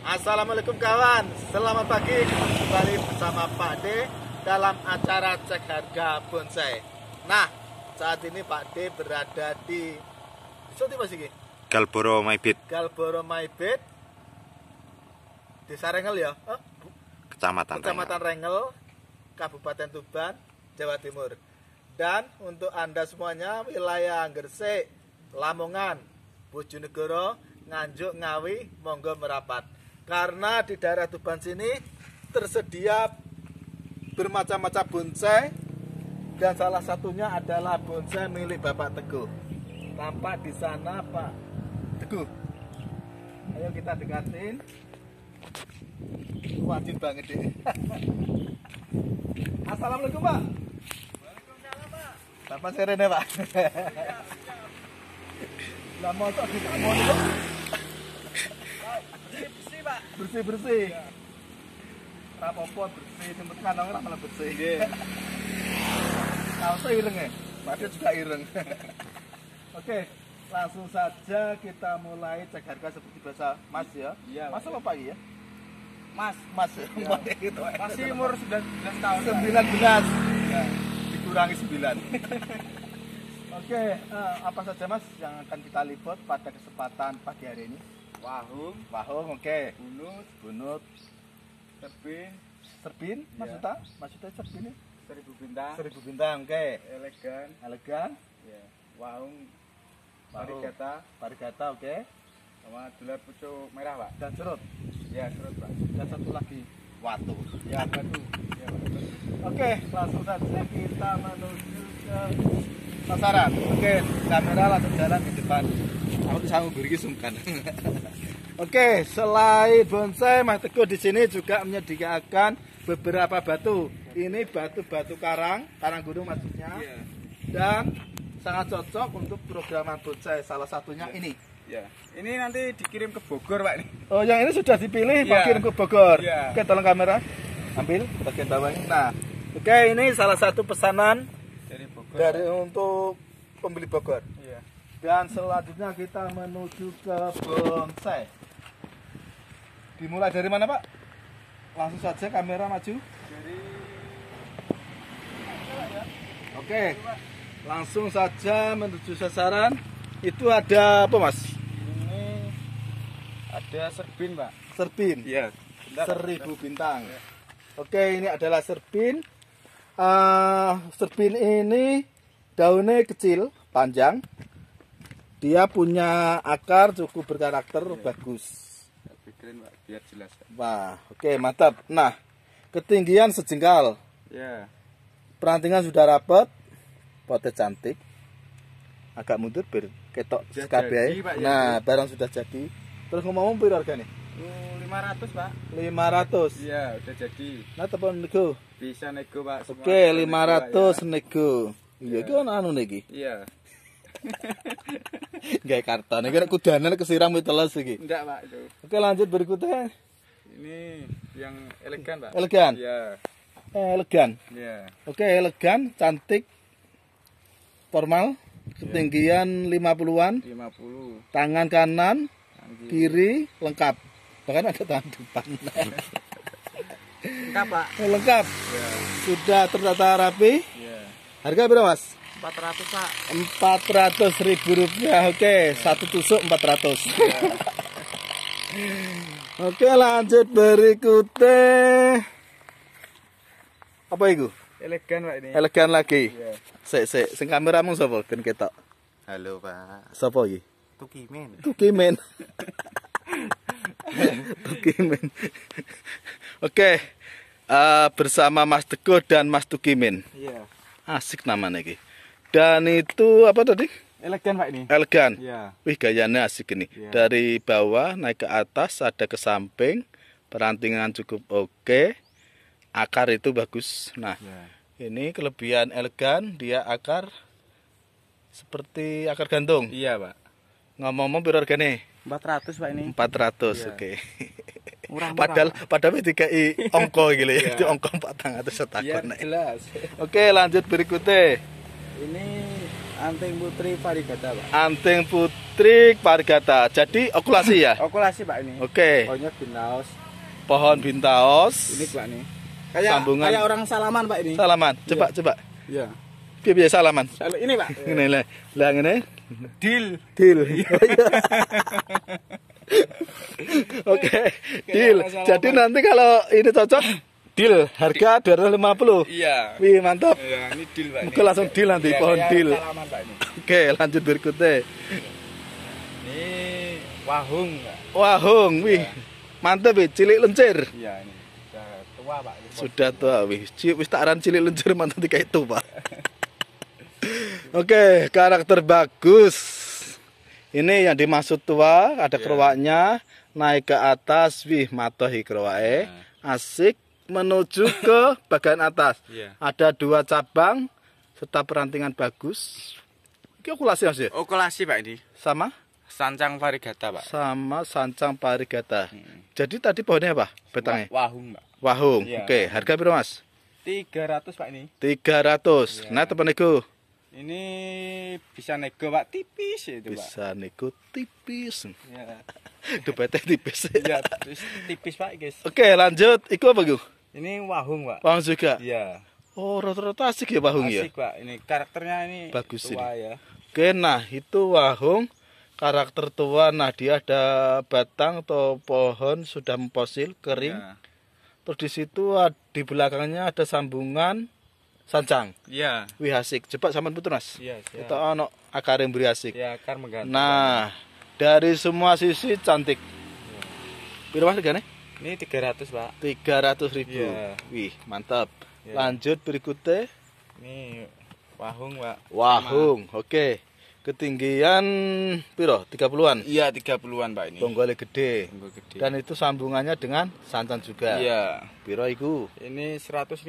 Assalamualaikum kawan, selamat pagi kembali bersama Pak D dalam acara cek harga bonsai. Nah, saat ini Pak D berada di Soti Mas iki. Galboro Maibit. Galboro Maibit. Desa Rengel ya? Kecamatan, Kecamatan Rengel. Rengel, Kabupaten Tuban, Jawa Timur. Dan untuk Anda semuanya wilayah Gresik, Lamongan, Bojonegoro, Nganjuk, Ngawi, monggo merapat karena di daerah Tuban sini tersedia bermacam-macam bonsai dan salah satunya adalah bonsai milik Bapak Teguh. Tampak di sana Pak Teguh. Ayo kita dekatin. Wajib banget deh. Assalamualaikum Pak. Waalaikumsalam Pak. Bapak serene Pak. Lah mosok kita bersih bersih rapopo bersih sempet orang malah bersih Salsa ireng ya pada juga ireng oke langsung saja kita mulai cek harga seperti biasa mas ya iya, mas apa pagi ya mas mas ya. gitu masih umur 19 tahun 19 ya. dikurangi sembilan. Oke, uh, apa saja mas yang akan kita liput pada kesempatan pagi hari ini? wahung wahung oke okay. bunut bunut serbin serbin iya. maksudnya yeah. maksudnya serbin ya? seribu bintang seribu bintang oke okay. elegan elegan ya yeah. wahung parigata parigata oke okay. sama dular pucuk merah pak dan cerut, ya cerut pak dan satu lagi watu ya watu ya, oke okay, langsung saja kita menuju ke sasaran oke kamera langsung jalan di depan aku sanggup beri sungkan oke selain bonsai Mas Teguh di sini juga menyediakan beberapa batu ini batu-batu karang karang gunung maksudnya yeah. dan sangat cocok untuk programan bonsai salah satunya yeah. ini Ya. Ini nanti dikirim ke Bogor, Pak. Oh, yang ini sudah dipilih ya. Pak kirim ke Bogor. Ya. Oke, tolong kamera. Ambil bagian bawahnya. Nah, oke ini salah satu pesanan dari untuk pembeli Bogor. Iya. Dan selanjutnya kita menuju ke bonsai. Dimulai dari mana Pak? Langsung saja kamera maju. Dari Oke. Langsung saja menuju sasaran. Itu ada apa Mas? Ini ada serbin Pak. Serbin. Iya. Seribu bintang. Ya. Oke, ini adalah serbin uh, ah, serbin ini daunnya kecil, panjang. Dia punya akar cukup berkarakter ya. bagus. Keren, Pak, biar jelas. Wah, oke, okay, mantap. Nah, ketinggian sejengkal. Ya. Perantingan sudah rapat, potnya cantik. Agak mundur bir ketok kabeh. Ya? Nah, ya. barang sudah jadi. Terus ngomong-ngomong piro nih 500, Pak. 500. Iya, udah jadi. Nah, telepon nego bisa nego Pak. oke Oke, 500 nego. Ya. nego. Iya, itu iya. ono anu nego. Iya. Gak karton, ini dana kesiram itu lah lagi. Enggak pak oke Oke lanjut berikutnya. Ini yang elegan pak. Elegan. Iya. Eh, elegan. Iya. Oke elegan, cantik, formal, iya. ketinggian ya. 50-an. 50. Tangan kanan, Anjir. kiri lengkap. Bahkan ada tangan depan. Lengkap, Pak. Lengkap. Ya. Sudah tertata rapi. Ya. Harga berapa, Mas? 400, Pak. 400 ribu rupiah. Oke, okay. ya. satu tusuk 400. Ya. Oke, okay, lanjut berikutnya. Apa itu? Elegan, Pak ini. Elegan lagi. Ya. Sik, sik. Sing kameramu sapa? Gen ketok. Halo, Pak. Sapa iki? Tukimen. Tukimen. Tukimin. Oke. Okay. Uh, eh, bersama Mas Teguh dan Mas Tukimin. Iya. Asik namanya iki. Dan itu apa tadi? Elegan Pak ini. Elegan. Iya. Wih gayanya asik ini. Ya. Dari bawah naik ke atas, ada ke samping, perantingan cukup oke. Okay. Akar itu bagus. Nah, ya. ini kelebihan elegan, dia akar seperti akar gantung. Iya, Pak. Ngomong-ngomong biar nih. 400 Pak ini. 400, yeah. oke. Okay. Murah, murah. Padahal padahal dikai ongko gitu ya. Iya. Di Itu ongko 400 setakon. Iya, nek. jelas. oke, lanjut berikutnya. Ini anting putri parigata, Pak. Anting putri parigata. Jadi okulasi ya? okulasi, Pak ini. Oke. Okay. Pohonnya bintaos. Pohon bintaos. Ini, Pak ini. Kayak Sambungan. kayak orang salaman, Pak ini. Salaman. Coba, iya. coba. Iya. Yeah. salaman. Ini, Pak. Ini, lah. Lah, ini. Deal. Deal. Iya. Oke, deal. Jadi nanti kalau ini cocok deal harga dua ratus lima puluh. Iya. Wih mantap. Iya, ini deal pak. Mungkin langsung deal nanti iya, pohon iya, deal. Oke, lanjut berikutnya. Ini wahung. Pak. Wahung, wih ya. mantap wih cilik lencer. Iya ini. Sudah tua pak. Sudah tua, wih. Wis taran cilik lencer mantap kayak itu pak. Oke, karakter bagus. Ini yang dimaksud tua, ada yeah. keruaknya naik ke atas, wih matohi kerwae, iya. yeah. asik menuju ke bagian atas. Yeah. Ada dua cabang, serta perantingan bagus. Ini okulasi mas ya? Okulasi pak ini. Sama? Sancang varigata pak. Sama Sancang varigata. Hmm. Jadi tadi pohonnya apa? Betangnya? Wahung pak. Wahung. Yeah. Oke, harga berapa mas? ratus pak ini. 300. Yeah. Nah teman-teman ini bisa nego pak tipis ya itu pak. Bisa nego tipis. Ya. Dompetnya tipis. ya, tipis pak guys. Oke lanjut, itu apa gue? Ini wahung pak. Wahung juga. Iya. Oh rata-rata asik ya wahung asik, ya. Asik pak. Ini karakternya ini bagus tua ini. ya. Oke nah itu wahung karakter tua. Nah dia ada batang atau pohon sudah memposil kering. Ya. Terus di situ di belakangnya ada sambungan Sancang. Iya. Yeah. Wih asik. Cepat sampean putu, Mas. Iya, yes, yeah. Kita ono akar yang beri asik. Iya, yeah, akar menggantung. Nah, dari semua sisi cantik. Piro Mas regane? Ini 300, Pak. 300 ribu. Yeah. Wih, mantap. Yeah. Lanjut berikutnya. Ini wahung, Pak. Wahung. Oke. Okay ketinggian piro 30-an. Iya, 30-an, Pak ini. Bonggole gede. Bonggol gede. Dan itu sambungannya dengan santan juga. Iya. Piro iku? Ini 150,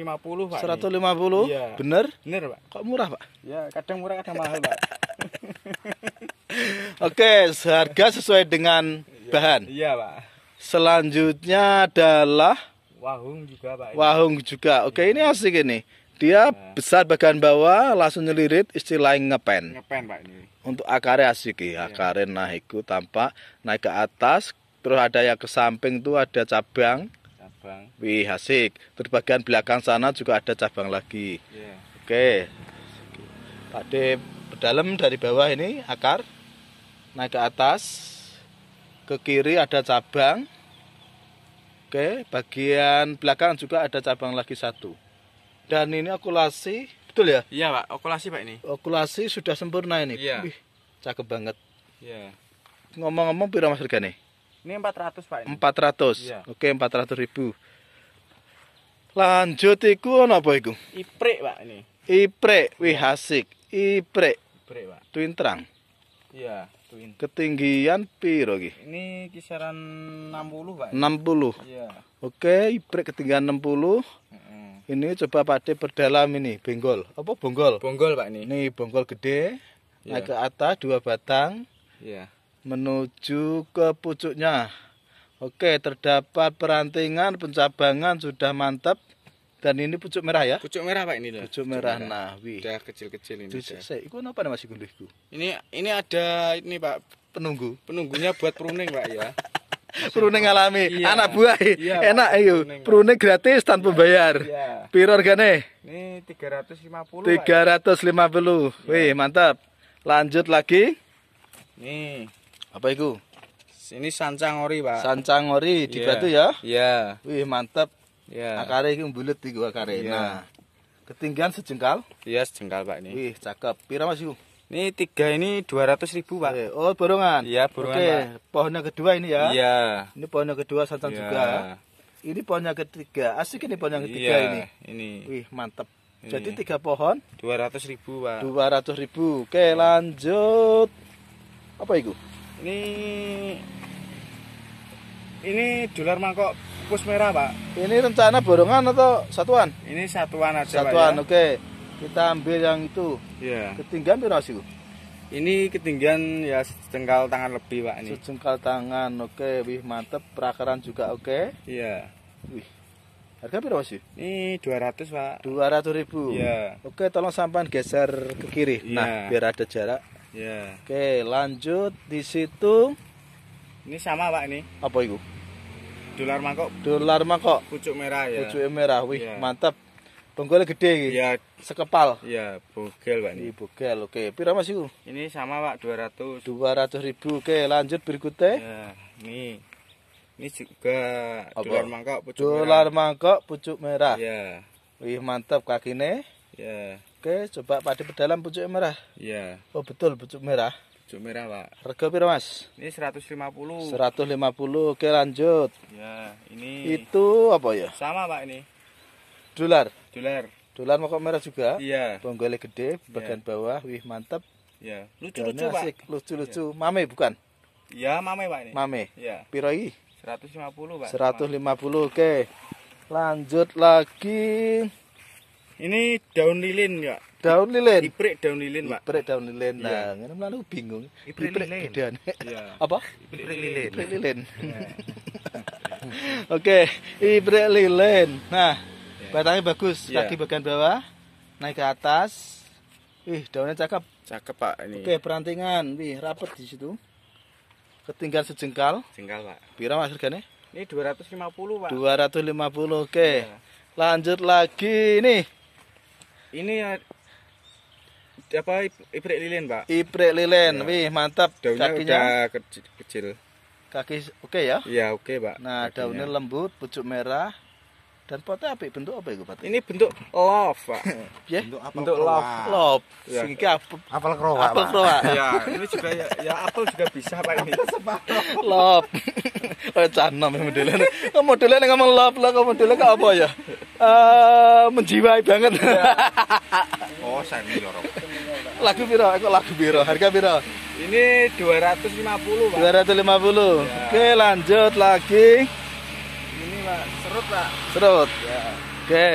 Pak. 150? Iya. Bener? Bener, Pak. Kok murah, Pak? Iya kadang murah, kadang mahal, Pak. Oke, harga sesuai dengan iya. bahan. Iya, Pak. Selanjutnya adalah wahung juga, Pak. Wahung juga. Oke, ini iya. asik ini dia nah. besar bagian bawah langsung nyelirit istilah ngepen ngepen pak ini untuk akarnya asik ya iya. akare naik itu tampak naik ke atas terus ada yang ke samping tuh ada cabang cabang wih asik terus bagian belakang sana juga ada cabang lagi yeah. oke okay. de berdalam dari bawah ini akar naik ke atas ke kiri ada cabang oke bagian belakang juga ada cabang lagi satu dan ini okulasi, betul ya? Iya pak, okulasi pak ini. Okulasi sudah sempurna ini. Iya. Wih, cakep banget. Iya. Ngomong-ngomong berapa mas nih. Ini ratus pak. Ini. 400. Iya. Oke empat ratus ribu. Lanjut iku ono apa iku? Iprek pak ini. Iprek, wih iya. asik. Iprek. Iprek pak. Twin terang. Iya. Twin. Ketinggian piro iki? Ini kisaran enam puluh Pak. Enam puluh. Iya. Oke, iprek ketinggian 60. Heeh. Ini coba Pak De perdalam ini benggol. Apa bonggol? Bonggol Pak ini. Ini bonggol gede. Yeah. Naik ke atas dua batang. Iya. Menuju ke pucuknya. Oke, terdapat perantingan, pencabangan sudah mantap. Dan ini pucuk merah ya? Pucuk merah Pak ini Pucuk, pucuk merah. merah. Nah, Sudah kecil-kecil ini. saya, itu apa Ini ini ada ini Pak penunggu. Penunggunya buat pruning Pak ya. Prune ngalami. Iya. Anak buah. Iya, Enak ayo. Prune gratis tanpa iya, bayar. Iya. Piro puluh. Ini 350. 350. Iya. Wih, mantap. Lanjut lagi. Nih. Apa itu? Ini sancang ori, Pak. Sancang ori iya. di yeah. batu ya? Iya. Yeah. Wih, mantap. Iya. Yeah. Akare iki mbulet Yeah. Nah. Ketinggian sejengkal? Iya, yes, sejengkal, Pak ini. Wih, cakep. Pira Mas ini tiga ini dua ratus ribu pak. Oke. Iya. Oh borongan. Iya borongan. Oke. Pohonnya kedua ini ya. Iya. Ini pohonnya kedua santan ya. juga. Ini pohonnya ketiga. Asik ini pohonnya ketiga ya, ini. Ini. Wih mantep. Ini. Jadi tiga pohon. Dua ratus ribu pak. Dua ratus ribu. Oke lanjut. Apa itu? Ini ini dolar mangkok pus merah pak. Ini rencana borongan atau satuan? Ini satuan aja. Satuan, ya. oke. Kita ambil yang itu. Iya. Ketinggian berapa sih? Ini ketinggian ya sejengkal tangan lebih pak ini. Sejengkal tangan, oke, okay. wih mantep, perakaran juga oke. Okay. Iya. Wih, harga berapa sih? Ini 200 pak. 200 ribu. Iya. Oke, okay, tolong sampan geser ke kiri. Iya. Nah, biar ada jarak. Iya. Oke, lanjut di situ. Ini sama pak ini. Apa itu? Dolar mangkok. Dolar mangkok. Pucuk merah ya. Pucuk merah, wih yeah. mantap. Bonggolnya gede ya. Ya, sekepal. Iya, bogel, Pak. Ini iya, bogel. Oke, pira Mas iku? Ini sama, Pak, 200. 200 ribu. Oke, lanjut berikutnya. Ya, nih. Ini juga Apa? dolar mangkok pucuk dolar merah. Dolar mangkok pucuk merah. Iya. Wih, mantap kakine. Iya. Oke, coba di pedalam pucuk merah. Iya. Oh, betul pucuk merah. Pucuk merah, Pak. Harga pira, Mas? Ini 150. 150. Oke, lanjut. Ya, ini Itu apa ya? Sama, Pak, ini. Dolar. Dolar. Dolar mokok merah juga. Iya. Bonggolnya gede, iya. bagian iya. bawah, wih mantep. Iya. Lucu-lucu, Pak. lucu-lucu. Iya. Mame bukan? Iya, mame, Pak ini. Mame. Iya. Piro iki? 150, Pak. 150, oke. Lanjut lagi. Ini daun lilin, ya. Daun lilin. Iprik daun lilin, Pak. Iprik daun lilin. Nah, ngene mlaku bingung. Iprik, Iprik lilin. Iya. Apa? Iprik lilin. Iprik lilin. Oke, okay. Iprik lilin. Nah, Iya. batangnya bagus yeah. kaki bagian bawah naik ke atas Ih daunnya cakep cakep pak ini oke perantingan wih rapet di situ ketinggian sejengkal jengkal pak pira mas harganya ini 250 pak 250 oke ya. lanjut lagi Ini. ini eh, ya. apa iprek lilin pak iprek lilin ya. wih mantap daunnya kakinya udah kecil, kecil. kaki oke okay ya iya oke okay, pak nah kakinya. daunnya lembut pucuk merah dan potnya apa? Bentuk apa itu, Pak? Ini bentuk love, Pak. ya? Bentuk bentuk love. Love. Ya. Sehingga apel, apel Apel kroa. ya, ini juga ya, ya apel juga bisa, Pak ini. love. oh, canam ya modelnya. Kok modelnya ngomong love lah, kok modelnya kok apa ya? Uh, menjiwai banget. Ya. oh, saya jorok. Lagu piro? Aku lagu piro? Harga piro? Ini 250, Pak. 250. Ya. Oke, lanjut lagi serut pak serut ya. oke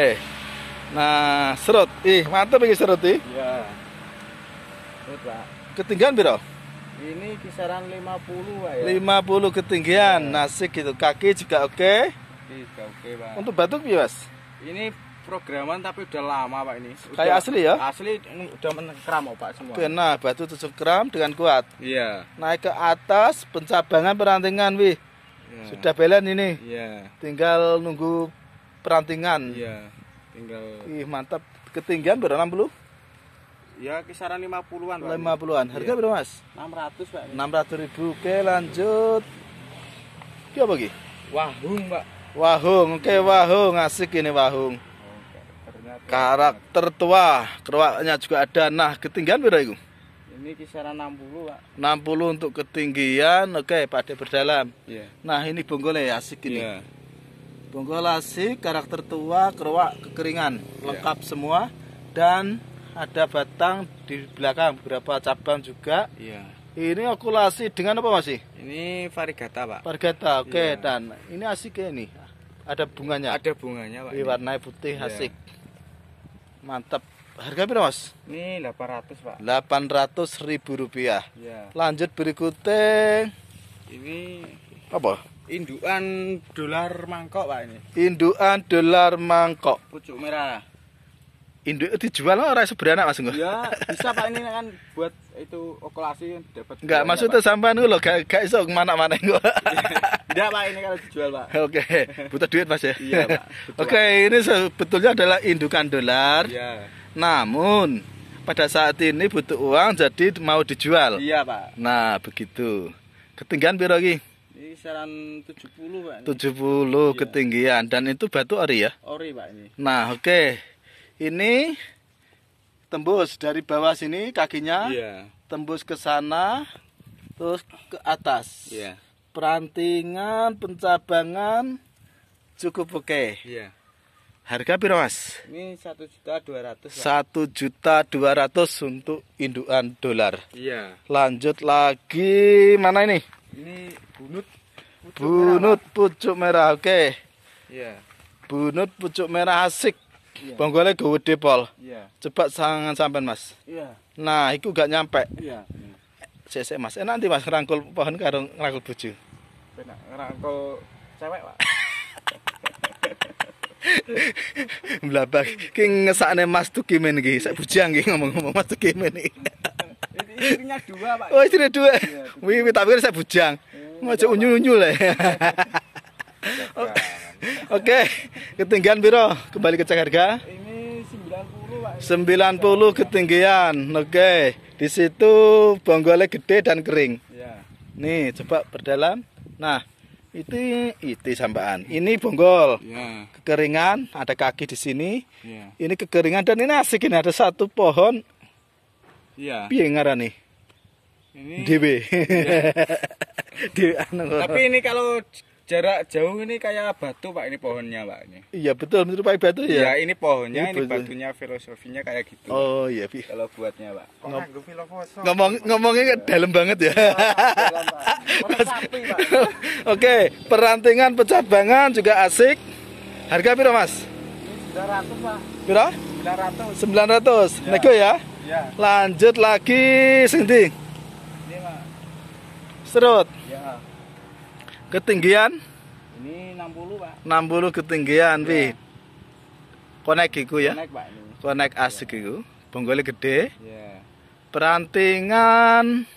nah serut ih mantep ini serut ih ya. serut pak ketinggian biro ini kisaran 50 pak ya 50 ketinggian ya. nasik gitu kaki juga oke okay. juga oke okay, pak untuk batuk ya mas ini programan tapi udah lama pak ini udah, kayak asli ya asli udah menekram oh, pak semua benar batu tujuh kram dengan kuat iya naik ke atas pencabangan perantingan wih ya. sudah belen ini ya. tinggal nunggu perantingan Iya. tinggal ih mantap ketinggian berapa 60 ya kisaran 50-an 50-an harga ya. berapa mas 600 pak 600 ribu oke lanjut ini apa lagi wahung pak wahung oke iya. wahung asik ini wahung Oh, karakter tua keruaknya juga ada nah ketinggian berapa itu ini kisaran 60, Pak. 60 untuk ketinggian. Oke, Pak berdalam. Yeah. Nah, ini bonggolnya ya, asik ini. Yeah. Bonggol asik, karakter tua, keruak, kekeringan, iya. lengkap semua dan ada batang di belakang beberapa cabang juga. Iya. Ini okulasi dengan apa masih? Ini varigata pak. Varigata, oke. Okay. Iya. Dan ini asik ya ini. Ada bunganya. Ada bunganya pak. warna putih iya. asik. Mantap. Harga berapa mas? Ini 800 pak 800 ribu rupiah ya. Lanjut berikutnya Ini Apa? Induan dolar mangkok pak ini Induan dolar mangkok Pucuk merah Induk dijual orang seberanak mas enggak? Ya bisa pak ini kan buat itu okulasi dapat. Enggak maksudnya sampai nih loh kayak gak iso mana mana gue. Tidak pak ini kalau dijual pak. Oke okay. butuh duit mas ya. Iya pak. Oke okay, ini sebetulnya adalah indukan dolar. Iya. Namun pada saat ini butuh uang jadi mau dijual. Iya, Pak. Nah, begitu. Ketinggian piro iki? Ini saran 70, Pak. 70 iya. ketinggian dan itu batu ori ya? Ori, Pak ini. Nah, oke. Okay. Ini tembus dari bawah sini kakinya. Iya. Tembus ke sana terus ke atas. Iya. Perantingan, pencabangan cukup oke. Okay. Iya. Harga piro mas? Ini satu juta dua ratus. Satu juta dua ratus untuk indukan dolar. Iya. Lanjut lagi mana ini? Ini bunut. Pucuk bunut merah. pucuk merah, oke. Okay. Iya. Bunut pucuk merah asik. Iya. Bonggolnya gawe depol. Iya. Cepat sangan sampean mas. Iya. Nah, itu gak nyampe. Iya. Cek mas, enak nanti mas ngerangkul pohon karung ngerangkul bucu. Enak ngerangkul cewek pak. Blabak ki ngesakne Mas Tuki men iki. Sak bujang ki ngomong-ngomong Mas Tuki men iki. Istrinya dua, Pak. Oh, istrinya dua. Iya, wih, wih, tapi saya bujang. Mau unyu unyu lah Oke, ketinggian biro kembali ke cek harga. Ini 90, Pak. 90 ketinggian. Oke. Di situ bonggolnya gede dan kering. Iya. Nih, coba berdalam. Nah, itu itu sampean Ini bonggol. Ya. Kekeringan, ada kaki di sini. Ya. Ini kekeringan dan ini asik ini ada satu pohon. ya. Piye ngarani? Ini DB. Ya. Di anu. Tapi ini kalau jarak jauh ini kayak batu pak ini pohonnya pak ini iya betul menyerupai batu ya ya ini pohonnya iya, ini, ini batunya filosofinya kayak gitu oh iya Pi. kalau buatnya pak ngomong ngomongnya ya. dalam banget ya oke perantingan pecabangan juga asik harga piro mas sembilan ratus pak piro sembilan ratus iya. nego ya iya. lanjut lagi sinting serut Ketinggian? Ini 60, Pak. 60 ketinggian, ya. Pi. Iya. Konek iku ya. Konek, Pak. Ini. Konek asik ya. Bonggolnya gede. Ya. Perantingan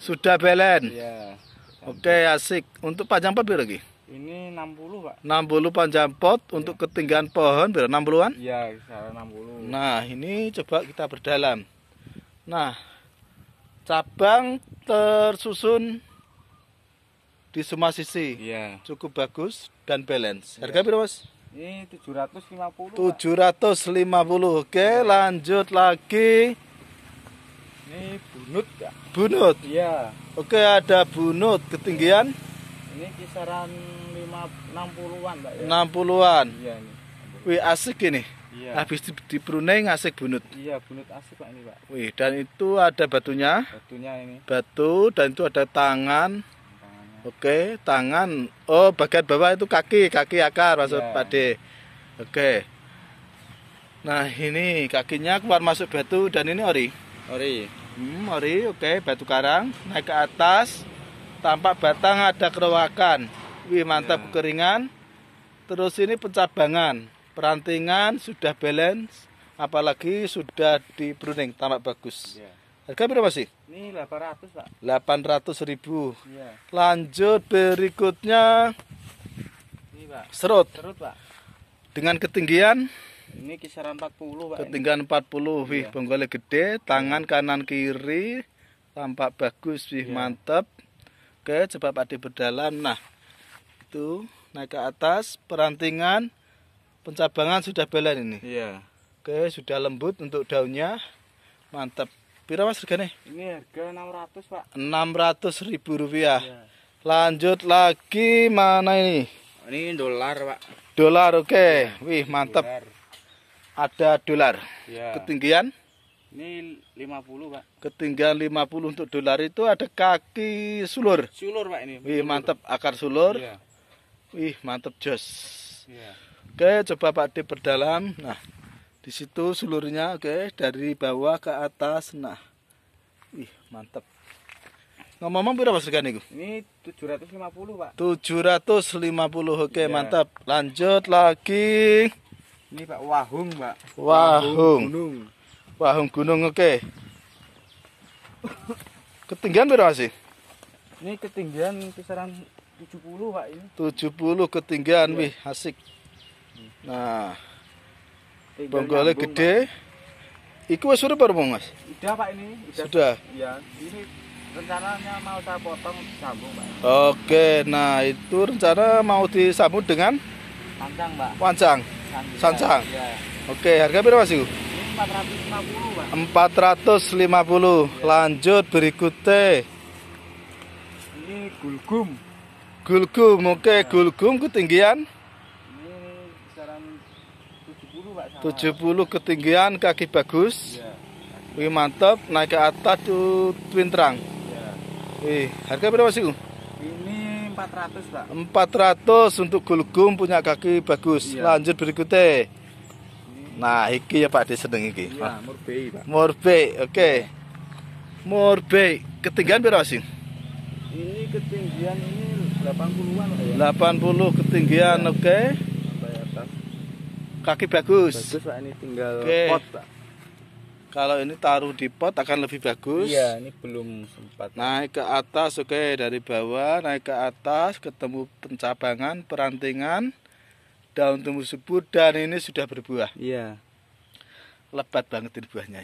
sudah belen. Ya. Oke, okay, asik. Untuk panjang pot lagi? Ini 60, Pak. 60 panjang pot ya. untuk iya. ketinggian pohon berapa? 60-an? Iya, kisaran 60. Nah, ini coba kita berdalam. Nah, cabang tersusun di semua sisi. Iya. Cukup bagus dan balance. Iya. Harga berapa, Mas? Ini 750. 750. Oke, iya. lanjut lagi. Ini bunut ya? Bunut. Iya. Oke, ada bunut ketinggian iya. ini kisaran 60-an, mbak ya. 60-an. Iya ini. Wih, asik ini. Iya. Habis di, di Brunei ngasik bunut. Iya, bunut asik Pak ini, Pak. Wih, dan itu ada batunya. Batunya ini. Batu dan itu ada tangan. Oke, tangan. Oh, bagian bawah itu kaki, kaki akar masuk yeah. Ya. Oke. Nah, ini kakinya keluar masuk batu dan ini ori. Ori. Hmm, ori, oke, batu karang naik ke atas. Tampak batang ada kerowakan. Wih, mantap yeah. keringan. Terus ini pencabangan, perantingan sudah balance, apalagi sudah di pruning, tampak bagus. Yeah. Harga berapa sih? Ini 800, Pak. 800 ribu. Iya. Lanjut berikutnya. Ini, Pak. Serut. Serut, Pak. Dengan ketinggian? Ini kisaran 40, Pak. Ketinggian ini. 40. Wih, iya. bonggolnya gede, tangan iya. kanan kiri tampak bagus, wih, iya. mantap. Oke, coba Pak di berdalam. Nah, itu naik ke atas, perantingan, pencabangan sudah belen ini. Iya. Oke, sudah lembut untuk daunnya. Mantap. Pira Mas nih? Ini harga 600, Pak. 600 ribu rupiah. Ya. Lanjut lagi mana ini? Ini dolar, Pak. Dolar, oke. Okay. Ya, Wih, mantap. Ada dolar. Ya. Ketinggian? Ini 50, Pak. Ketinggian 50 untuk dolar itu ada kaki sulur. Sulur, Pak ini. Wih, mantap akar sulur. Ya. Wih, mantap jos. Ya. Oke, coba Pak diperdalam. Nah, di situ seluruhnya oke okay, dari bawah ke atas nah ih mantap ngomong-ngomong berapa segan itu ini 750 pak 750 oke okay, iya. yeah. mantap lanjut lagi ini pak wahung pak wahung gunung wahung gunung oke okay. ketinggian berapa sih ini ketinggian kisaran 70 pak ini 70 ketinggian yeah. wih asik nah Bonggolnya gede. Iku wis urip apa, Mas? Sudah, Pak ini. Sudah. Sudah. Ya, ini rencananya mau saya potong sambung, Pak. Oke, nah itu rencana mau disambung dengan Pancang, Pak. Pancang. Sancang. Iya. Oke, harga berapa sih? 450, Pak. 450. Ya. Lanjut berikutnya. Ini gulgum. Gulgum, oke, ya. gulgum ketinggian 70 ketinggian kaki bagus ya. wih mantap naik ke atas tuh twin terang ya. wih harga berapa sih ini 400 pak 400 untuk gulgum punya kaki bagus Yeah. lanjut berikutnya ini. nah iki ya pak diseneng iki iya, morbei pak morbei oke okay. Iya. morbei ketinggian berapa sih ini ketinggian ini 80-an ya 80 ketinggian oke okay. Kaki bagus. Bagus Pak, ini tinggal okay. pot Pak. Kalau ini taruh di pot akan lebih bagus. Iya, ini belum sempat. Naik ke atas, oke dari bawah naik ke atas, ketemu pencabangan, perantingan, daun tumbuh subur dan ini sudah berbuah. Iya. Lebat banget ini buahnya.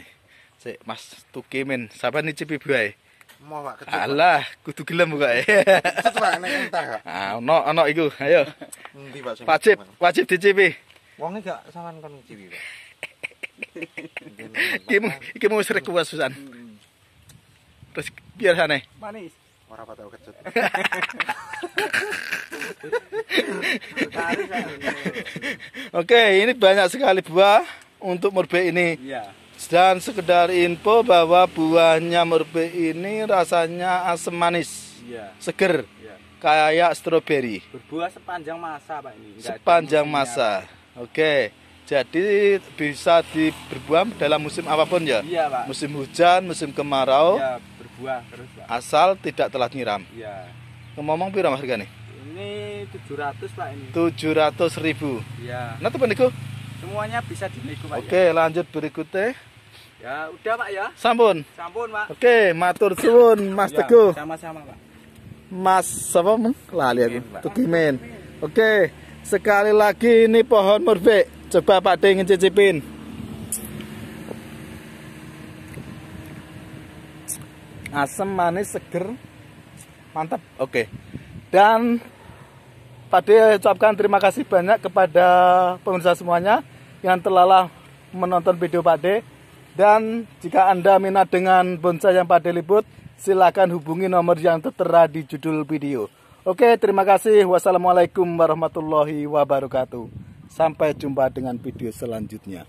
Cek Mas Tukimin, siapa nih cipi buah? Eh? Mau Pak kecup. Alah, kudu gelem kok. Eh. Kecup Pak nek entah. Ah, no, no itu, ayo. Pak? Wajib wajib dicipi wangi gak sama kan ciri pak? Iki mau serik kuat susan. Terus biar sana. Manis. Orang patah kecut. Oke, ini banyak sekali buah untuk murbe ini. Iya. Dan sekedar info bahwa buahnya murbe ini rasanya asam manis. Iya. Seger. Iya. Kayak stroberi. Berbuah sepanjang masa, Pak ini. Enggak sepanjang masa. Oke. Jadi bisa diberbuah dalam musim apapun ya? Iya, Pak. Musim hujan, musim kemarau. Iya, berbuah terus, Pak. Asal tidak telat nyiram. Iya. Ngomong ngomong piro harganya? Ini 700, Pak ini. 700 ribu. Iya. Nah, tuh peniku? Semuanya bisa dinego, Pak. Ya? Oke, ya. lanjut berikutnya. Ya, udah, Pak ya. Sampun. Sampun, Pak. Oke, matur suwun, Mas ya, Teguh. Sama-sama, Pak. Mas apa, Mang? Lali aku. Tukimen. Oke. Okay sekali lagi ini pohon murbe coba Pak D ingin cicipin asem manis seger mantap oke dan Pak D ucapkan terima kasih banyak kepada pemirsa semuanya yang telah menonton video Pak D dan jika Anda minat dengan bonsai yang Pak D liput silakan hubungi nomor yang tertera di judul video Oke, terima kasih. Wassalamualaikum warahmatullahi wabarakatuh. Sampai jumpa dengan video selanjutnya.